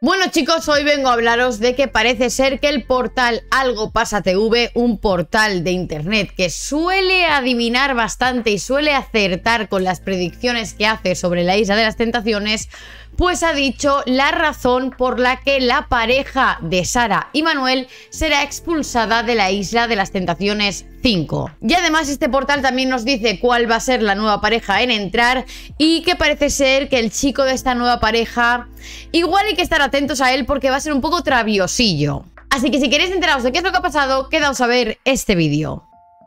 Bueno chicos, hoy vengo a hablaros de que parece ser que el portal Algo Pasa TV, un portal de internet que suele adivinar bastante y suele acertar con las predicciones que hace sobre la isla de las tentaciones, pues ha dicho la razón por la que la pareja de Sara y Manuel será expulsada de la isla de las tentaciones 5. Y además este portal también nos dice cuál va a ser la nueva pareja en entrar y que parece ser que el chico de esta nueva pareja igual hay que estar atentos a él porque va a ser un poco traviosillo. Así que si queréis enteraros de qué es lo que ha pasado, quedaos a ver este vídeo.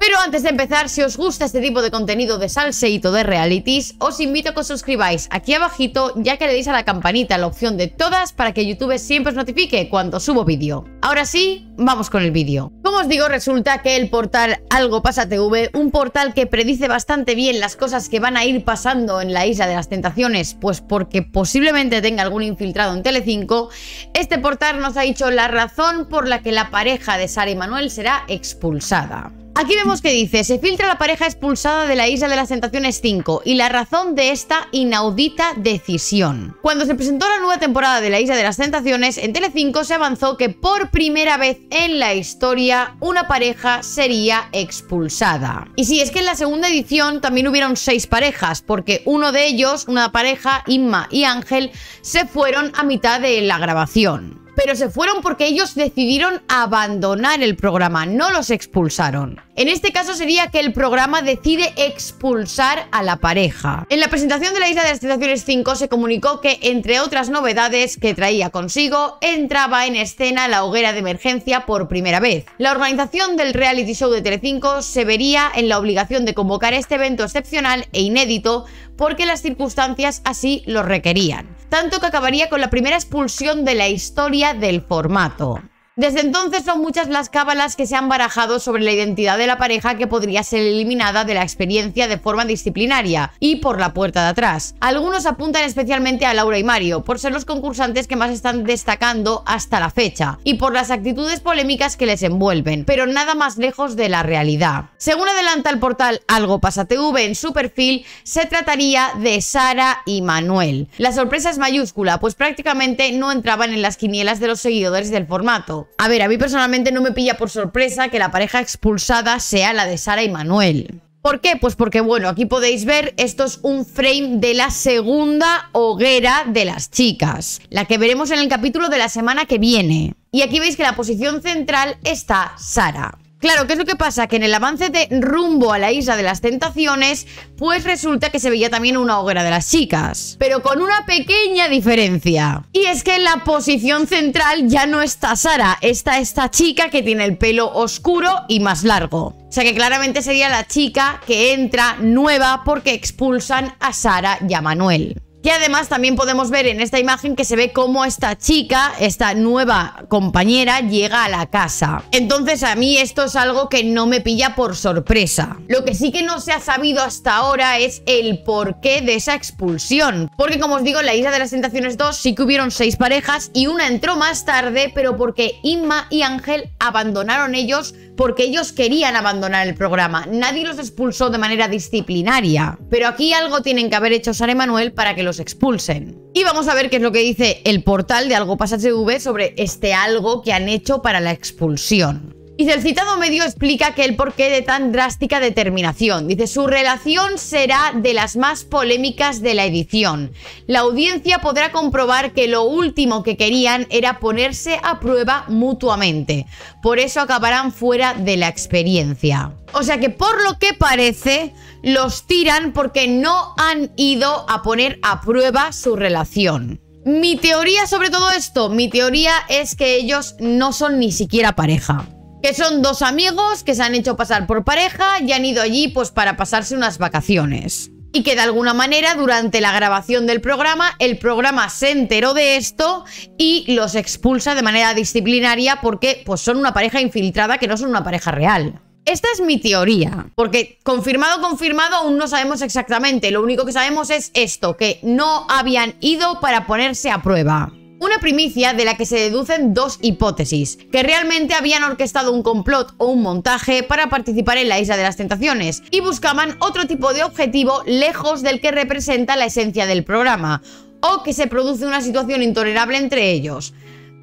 Pero antes de empezar, si os gusta este tipo de contenido de salseíto de realities, os invito a que os suscribáis aquí abajito, ya que le deis a la campanita la opción de todas para que YouTube siempre os notifique cuando subo vídeo. Ahora sí, vamos con el vídeo. Como os digo, resulta que el portal Algo Pasa TV, un portal que predice bastante bien las cosas que van a ir pasando en la Isla de las Tentaciones, pues porque posiblemente tenga algún infiltrado en Telecinco, este portal nos ha dicho la razón por la que la pareja de Sara y Manuel será expulsada. Aquí vemos que dice, se filtra la pareja expulsada de la Isla de las Tentaciones 5 y la razón de esta inaudita decisión. Cuando se presentó la nueva temporada de la Isla de las Tentaciones, en Telecinco se avanzó que por primera vez en la historia una pareja sería expulsada. Y sí, es que en la segunda edición también hubieron seis parejas, porque uno de ellos, una pareja, Inma y Ángel, se fueron a mitad de la grabación pero se fueron porque ellos decidieron abandonar el programa, no los expulsaron. En este caso sería que el programa decide expulsar a la pareja. En la presentación de la Isla de las Tentaciones 5 se comunicó que, entre otras novedades que traía consigo, entraba en escena la hoguera de emergencia por primera vez. La organización del reality show de Telecinco se vería en la obligación de convocar este evento excepcional e inédito porque las circunstancias así lo requerían, tanto que acabaría con la primera expulsión de la historia del formato. Desde entonces son muchas las cábalas que se han barajado sobre la identidad de la pareja que podría ser eliminada de la experiencia de forma disciplinaria y por la puerta de atrás. Algunos apuntan especialmente a Laura y Mario, por ser los concursantes que más están destacando hasta la fecha, y por las actitudes polémicas que les envuelven, pero nada más lejos de la realidad. Según adelanta el portal Algo Pasa TV en su perfil, se trataría de Sara y Manuel. La sorpresa es mayúscula, pues prácticamente no entraban en las quinielas de los seguidores del formato. A ver, a mí personalmente no me pilla por sorpresa que la pareja expulsada sea la de Sara y Manuel. ¿Por qué? Pues porque, bueno, aquí podéis ver, esto es un frame de la segunda hoguera de las chicas, la que veremos en el capítulo de la semana que viene. Y aquí veis que la posición central está Sara. Claro, ¿qué es lo que pasa? Que en el avance de rumbo a la isla de las tentaciones, pues resulta que se veía también una hoguera de las chicas. Pero con una pequeña diferencia. Y es que en la posición central ya no está Sara, está esta chica que tiene el pelo oscuro y más largo. O sea que claramente sería la chica que entra nueva porque expulsan a Sara y a Manuel. Y además también podemos ver en esta imagen que se ve cómo esta chica, esta nueva compañera, llega a la casa. Entonces a mí esto es algo que no me pilla por sorpresa. Lo que sí que no se ha sabido hasta ahora es el porqué de esa expulsión. Porque como os digo, en la Isla de las Tentaciones 2 sí que hubieron seis parejas y una entró más tarde, pero porque Inma y Ángel abandonaron ellos porque ellos querían abandonar el programa. Nadie los expulsó de manera disciplinaria. Pero aquí algo tienen que haber hecho Sara Manuel para que los expulsen. Y vamos a ver qué es lo que dice el portal de Algo Pasa sobre este algo que han hecho para la expulsión. Y el citado medio explica que el porqué de tan drástica determinación. Dice, su relación será de las más polémicas de la edición. La audiencia podrá comprobar que lo último que querían era ponerse a prueba mutuamente. Por eso acabarán fuera de la experiencia. O sea que por lo que parece, los tiran porque no han ido a poner a prueba su relación. Mi teoría sobre todo esto, mi teoría es que ellos no son ni siquiera pareja que son dos amigos que se han hecho pasar por pareja y han ido allí pues para pasarse unas vacaciones. Y que de alguna manera durante la grabación del programa el programa se enteró de esto y los expulsa de manera disciplinaria porque pues son una pareja infiltrada que no son una pareja real. Esta es mi teoría, porque confirmado, confirmado, aún no sabemos exactamente. Lo único que sabemos es esto, que no habían ido para ponerse a prueba. Una primicia de la que se deducen dos hipótesis, que realmente habían orquestado un complot o un montaje para participar en la Isla de las Tentaciones y buscaban otro tipo de objetivo lejos del que representa la esencia del programa, o que se produce una situación intolerable entre ellos.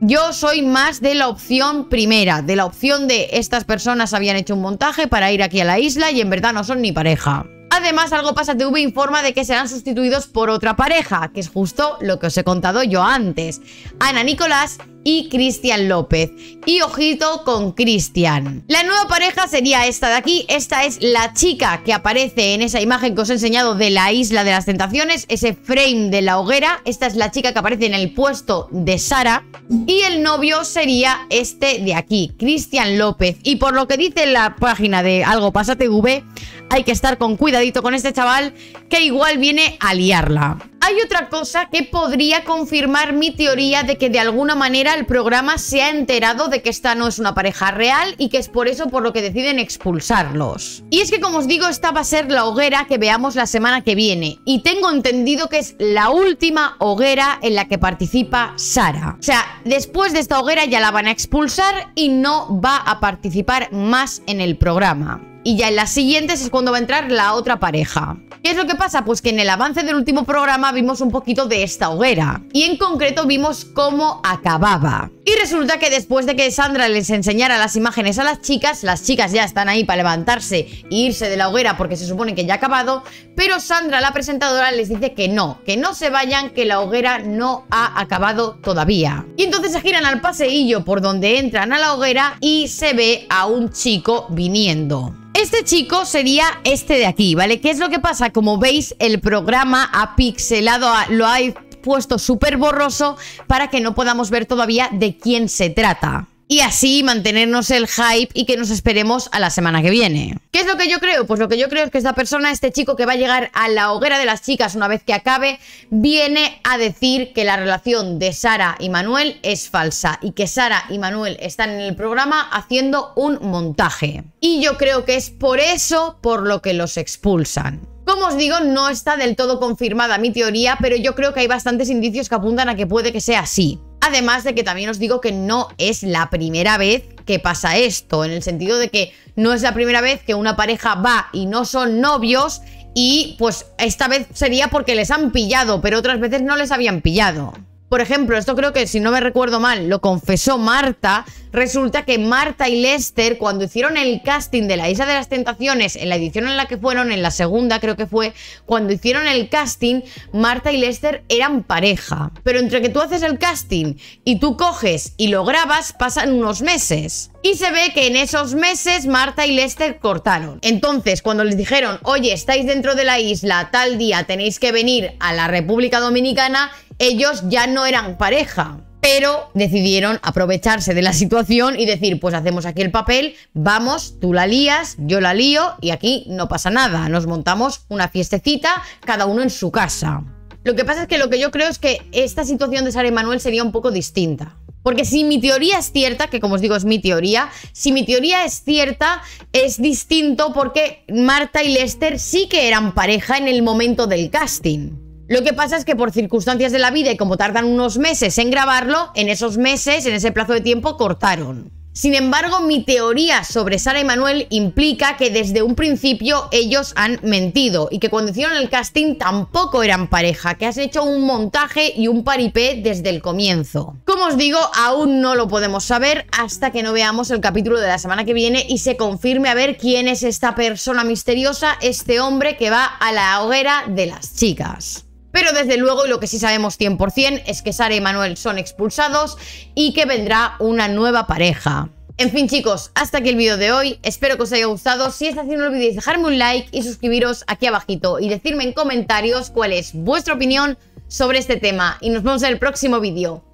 Yo soy más de la opción primera, de la opción de estas personas habían hecho un montaje para ir aquí a la isla y en verdad no son ni pareja. Además, Algo Pasa TV informa de que serán sustituidos por otra pareja, que es justo lo que os he contado yo antes, Ana Nicolás y Cristian López. Y ojito con Cristian. La nueva pareja sería esta de aquí. Esta es la chica que aparece en esa imagen que os he enseñado de la isla de las tentaciones, ese frame de la hoguera. Esta es la chica que aparece en el puesto de Sara. Y el novio sería este de aquí, Cristian López. Y por lo que dice la página de Algo Pasa hay que estar con cuidadito con este chaval que igual viene a liarla. Hay otra cosa que podría confirmar mi teoría de que de alguna manera el programa se ha enterado de que esta no es una pareja real y que es por eso por lo que deciden expulsarlos. Y es que como os digo, esta va a ser la hoguera que veamos la semana que viene y tengo entendido que es la última hoguera en la que participa Sara. O sea, después de esta hoguera ya la van a expulsar y no va a participar más en el programa y ya en las siguientes es cuando va a entrar la otra pareja. ¿Qué es lo que pasa? Pues que en el avance del último programa vimos un poquito de esta hoguera y en concreto vimos cómo acababa. Y resulta que después de que Sandra les enseñara las imágenes a las chicas, las chicas ya están ahí para levantarse e irse de la hoguera porque se supone que ya ha acabado, pero Sandra, la presentadora, les dice que no, que no se vayan, que la hoguera no ha acabado todavía. Y entonces se giran al paseillo por donde entran a la hoguera y se ve a un chico viniendo. Este chico sería este de aquí, ¿vale? ¿Qué es lo que pasa? Como veis, el programa ha pixelado, lo ha puesto súper borroso para que no podamos ver todavía de quién se trata y así mantenernos el hype y que nos esperemos a la semana que viene. ¿Qué es lo que yo creo? Pues lo que yo creo es que esta persona, este chico que va a llegar a la hoguera de las chicas una vez que acabe, viene a decir que la relación de Sara y Manuel es falsa y que Sara y Manuel están en el programa haciendo un montaje. Y yo creo que es por eso por lo que los expulsan. Como os digo, no está del todo confirmada mi teoría, pero yo creo que hay bastantes indicios que apuntan a que puede que sea así. Además de que también os digo que no es la primera vez que pasa esto, en el sentido de que no es la primera vez que una pareja va y no son novios y pues esta vez sería porque les han pillado, pero otras veces no les habían pillado. Por ejemplo, esto creo que si no me recuerdo mal, lo confesó Marta Resulta que Marta y Lester, cuando hicieron el casting de la Isla de las Tentaciones, en la edición en la que fueron, en la segunda creo que fue, cuando hicieron el casting, Marta y Lester eran pareja. Pero entre que tú haces el casting y tú coges y lo grabas, pasan unos meses. Y se ve que en esos meses Marta y Lester cortaron. Entonces, cuando les dijeron, oye, estáis dentro de la isla, tal día tenéis que venir a la República Dominicana, ellos ya no eran pareja pero decidieron aprovecharse de la situación y decir, pues hacemos aquí el papel, vamos, tú la lías, yo la lío y aquí no pasa nada, nos montamos una fiestecita, cada uno en su casa. Lo que pasa es que lo que yo creo es que esta situación de Sara y Manuel sería un poco distinta. Porque si mi teoría es cierta, que como os digo es mi teoría, si mi teoría es cierta, es distinto porque Marta y Lester sí que eran pareja en el momento del casting. Lo que pasa es que por circunstancias de la vida y como tardan unos meses en grabarlo, en esos meses, en ese plazo de tiempo, cortaron. Sin embargo, mi teoría sobre Sara y Manuel implica que desde un principio ellos han mentido y que cuando hicieron el casting tampoco eran pareja, que has hecho un montaje y un paripé desde el comienzo. Como os digo, aún no lo podemos saber hasta que no veamos el capítulo de la semana que viene y se confirme a ver quién es esta persona misteriosa, este hombre que va a la hoguera de las chicas. Pero desde luego, y lo que sí sabemos 100% es que Sara y Manuel son expulsados y que vendrá una nueva pareja. En fin chicos, hasta aquí el vídeo de hoy, espero que os haya gustado, si es así no olvidéis dejarme un like y suscribiros aquí abajito y decirme en comentarios cuál es vuestra opinión sobre este tema y nos vemos en el próximo vídeo.